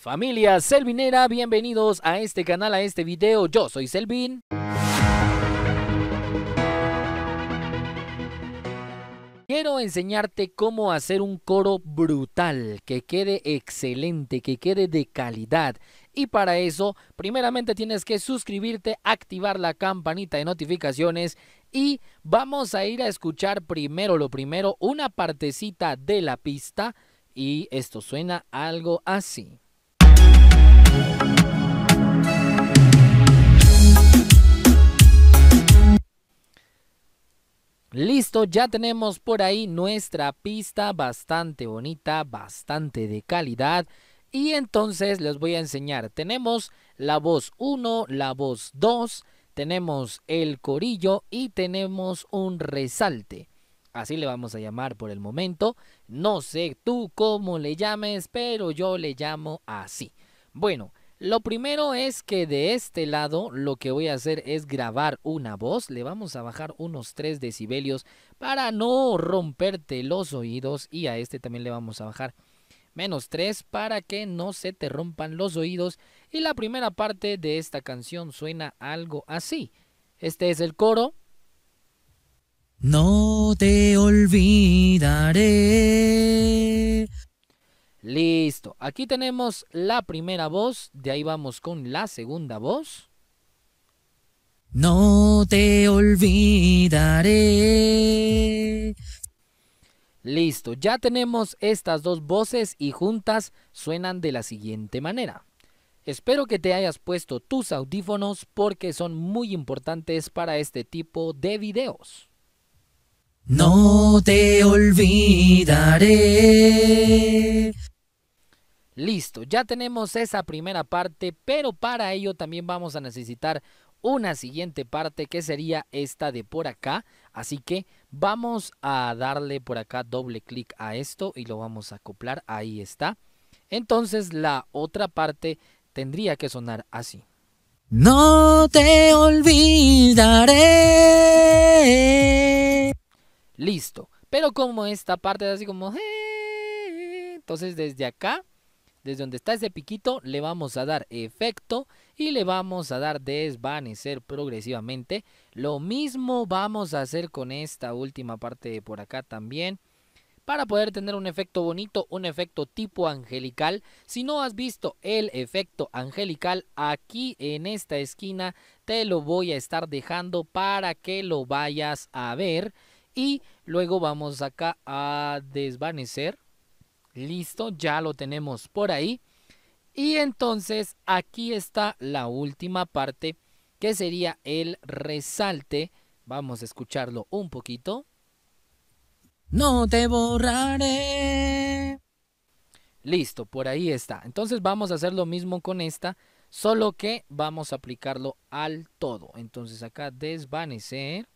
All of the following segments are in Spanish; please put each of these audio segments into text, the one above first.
Familia Selvinera, bienvenidos a este canal, a este video. Yo soy Selvin. Quiero enseñarte cómo hacer un coro brutal, que quede excelente, que quede de calidad. Y para eso, primeramente tienes que suscribirte, activar la campanita de notificaciones y vamos a ir a escuchar primero lo primero, una partecita de la pista y esto suena algo así. Listo, ya tenemos por ahí nuestra pista bastante bonita, bastante de calidad. Y entonces les voy a enseñar, tenemos la voz 1, la voz 2, tenemos el corillo y tenemos un resalte. Así le vamos a llamar por el momento. No sé tú cómo le llames, pero yo le llamo así. Bueno, lo primero es que de este lado lo que voy a hacer es grabar una voz. Le vamos a bajar unos 3 decibelios para no romperte los oídos. Y a este también le vamos a bajar menos 3 para que no se te rompan los oídos. Y la primera parte de esta canción suena algo así. Este es el coro. No te olvidaré Listo. Aquí tenemos la primera voz. De ahí vamos con la segunda voz. No te olvidaré. Listo, ya tenemos estas dos voces y juntas suenan de la siguiente manera. Espero que te hayas puesto tus audífonos porque son muy importantes para este tipo de videos. No te olvidaré. Listo, ya tenemos esa primera parte, pero para ello también vamos a necesitar una siguiente parte que sería esta de por acá. Así que vamos a darle por acá doble clic a esto y lo vamos a acoplar. Ahí está. Entonces la otra parte tendría que sonar así. No te olvidaré. Listo. Pero como esta parte es así como... Eh", entonces desde acá desde donde está ese piquito le vamos a dar efecto y le vamos a dar desvanecer progresivamente. Lo mismo vamos a hacer con esta última parte de por acá también. Para poder tener un efecto bonito, un efecto tipo angelical. Si no has visto el efecto angelical, aquí en esta esquina te lo voy a estar dejando para que lo vayas a ver. Y luego vamos acá a desvanecer Listo, ya lo tenemos por ahí. Y entonces aquí está la última parte que sería el resalte. Vamos a escucharlo un poquito. No te borraré. Listo, por ahí está. Entonces vamos a hacer lo mismo con esta, solo que vamos a aplicarlo al todo. Entonces acá desvanecer.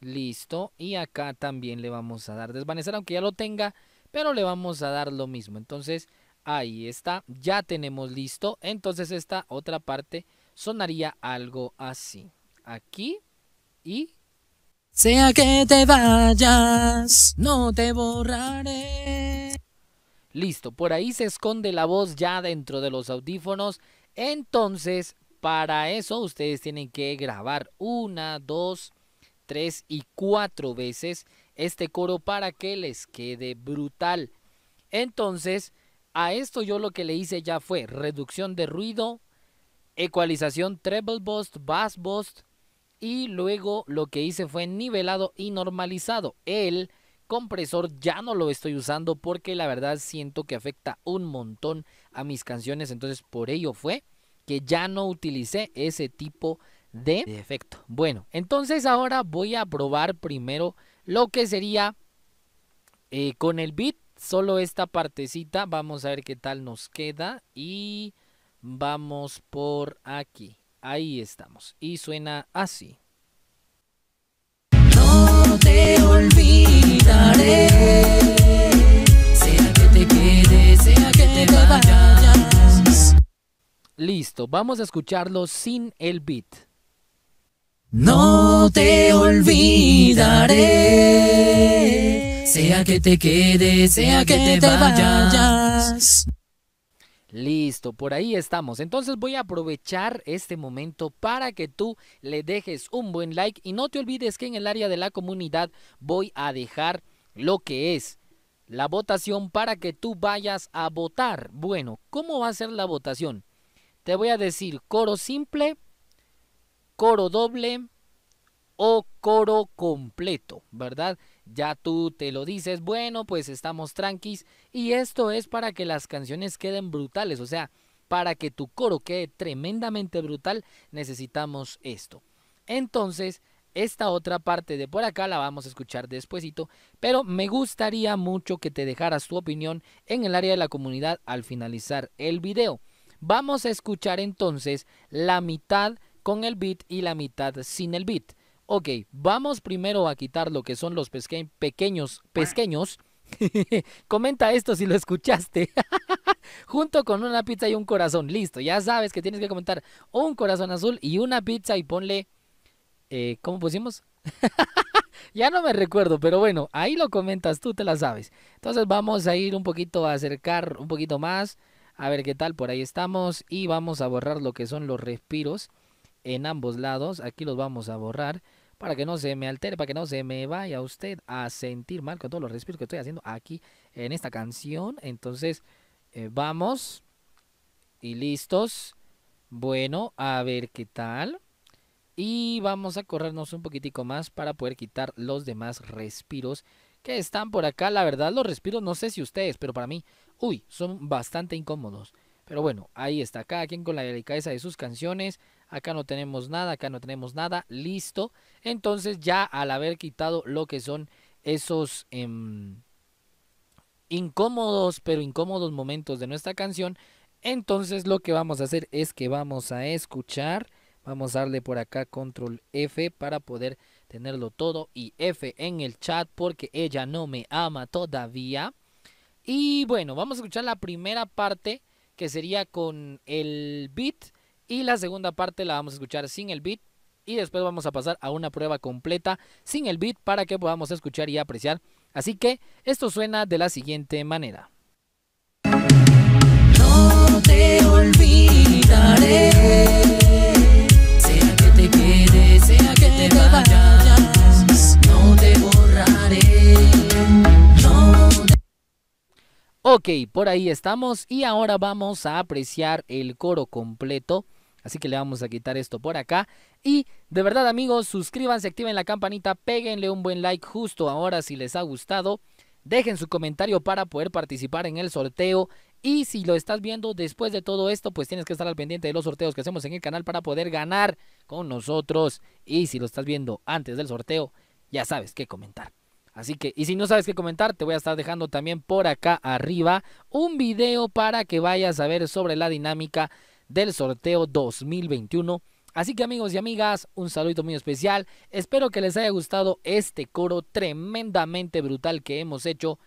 Listo. Y acá también le vamos a dar desvanecer, aunque ya lo tenga pero le vamos a dar lo mismo. Entonces, ahí está, ya tenemos listo. Entonces, esta otra parte sonaría algo así. Aquí y... Sea que te vayas, no te borraré. Listo, por ahí se esconde la voz ya dentro de los audífonos. Entonces, para eso ustedes tienen que grabar una, dos, tres y cuatro veces este coro para que les quede brutal. Entonces, a esto yo lo que le hice ya fue reducción de ruido, ecualización treble boost, bass boost y luego lo que hice fue nivelado y normalizado. El compresor ya no lo estoy usando porque la verdad siento que afecta un montón a mis canciones, entonces por ello fue que ya no utilicé ese tipo de efecto. Bueno, entonces ahora voy a probar primero lo que sería eh, con el beat, solo esta partecita. Vamos a ver qué tal nos queda. Y vamos por aquí. Ahí estamos. Y suena así. te olvidaré. que te Listo, vamos a escucharlo sin el beat. No te olvidaré, sea que te quedes, sea que, te, vayas. Listo, por ahí estamos. Entonces voy a aprovechar este momento para que tú le dejes un buen like y no te olvides que en el área de la comunidad voy a dejar lo que es la votación para que tú vayas a votar. Bueno, ¿cómo va a ser la votación? Te voy a decir coro simple, coro doble o coro completo, ¿verdad? Ya tú te lo dices, bueno, pues estamos tranquis y esto es para que las canciones queden brutales, o sea, para que tu coro quede tremendamente brutal necesitamos esto. Entonces, esta otra parte de por acá la vamos a escuchar despuesito, pero me gustaría mucho que te dejaras tu opinión en el área de la comunidad al finalizar el video. Vamos a escuchar entonces la mitad con el bit y la mitad sin el bit. Ok, vamos primero a quitar lo que son los pequeños pesqueños. Comenta esto si lo escuchaste. Junto con una pizza y un corazón. Listo, ya sabes que tienes que comentar un corazón azul y una pizza y ponle... Eh, ¿Cómo pusimos? ya no me recuerdo, pero bueno, ahí lo comentas, tú te la sabes. Entonces vamos a ir un poquito a acercar un poquito más. A ver qué tal, por ahí estamos. Y vamos a borrar lo que son los respiros en ambos lados. Aquí los vamos a borrar para que no se me altere, para que no se me vaya usted a sentir mal con todos los respiros que estoy haciendo aquí en esta canción. Entonces, eh, vamos y listos. Bueno, a ver qué tal. Y vamos a corrernos un poquitico más para poder quitar los demás respiros que están por acá. La verdad, los respiros, no sé si ustedes, pero para mí, uy, son bastante incómodos. Pero bueno, ahí está, cada quien con la delicadeza de sus canciones acá no tenemos nada, acá no tenemos nada, listo. Entonces ya al haber quitado lo que son esos em, incómodos, pero incómodos momentos de nuestra canción, entonces lo que vamos a hacer es que vamos a escuchar, vamos a darle por acá control F para poder tenerlo todo y F en el chat porque ella no me ama todavía. Y bueno, vamos a escuchar la primera parte que sería con el beat y la segunda parte la vamos a escuchar sin el beat. Y después vamos a pasar a una prueba completa sin el beat para que podamos escuchar y apreciar. Así que esto suena de la siguiente manera. No te olvidaré. Ok, por ahí estamos y ahora vamos a apreciar el coro completo. Así que le vamos a quitar esto por acá. Y de verdad amigos, suscríbanse, activen la campanita, péguenle un buen like justo ahora si les ha gustado. Dejen su comentario para poder participar en el sorteo. Y si lo estás viendo después de todo esto, pues tienes que estar al pendiente de los sorteos que hacemos en el canal para poder ganar con nosotros. Y si lo estás viendo antes del sorteo, ya sabes qué comentar. Así que, y si no sabes qué comentar, te voy a estar dejando también por acá arriba un video para que vayas a ver sobre la dinámica del sorteo 2021. Así que amigos y amigas, un saludo muy especial. Espero que les haya gustado este coro tremendamente brutal que hemos hecho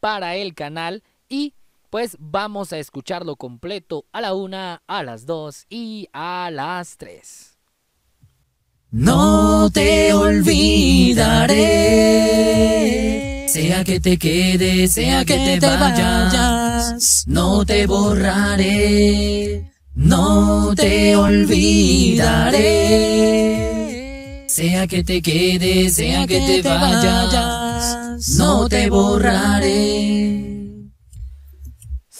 para el canal. Y pues vamos a escucharlo completo a la una, a las dos y a las tres. No te olvidaré. Sea que te quede, sea que, te, vayas, no te borraré. No te olvidaré. Sea que te quede, sea que, te, vayas, no te borraré.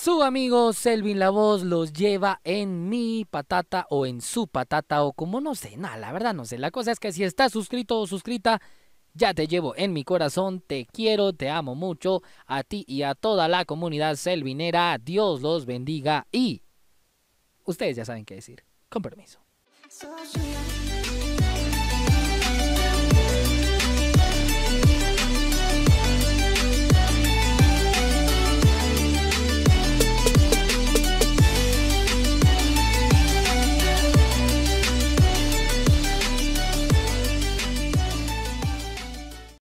Su amigo Selvin La Voz los lleva en mi patata o en su patata o como no sé, nada, la verdad no sé. La cosa es que si estás suscrito o suscrita, ya te llevo en mi corazón, te quiero, te amo mucho, a ti y a toda la comunidad selvinera, Dios los bendiga y... Ustedes ya saben qué decir, con permiso.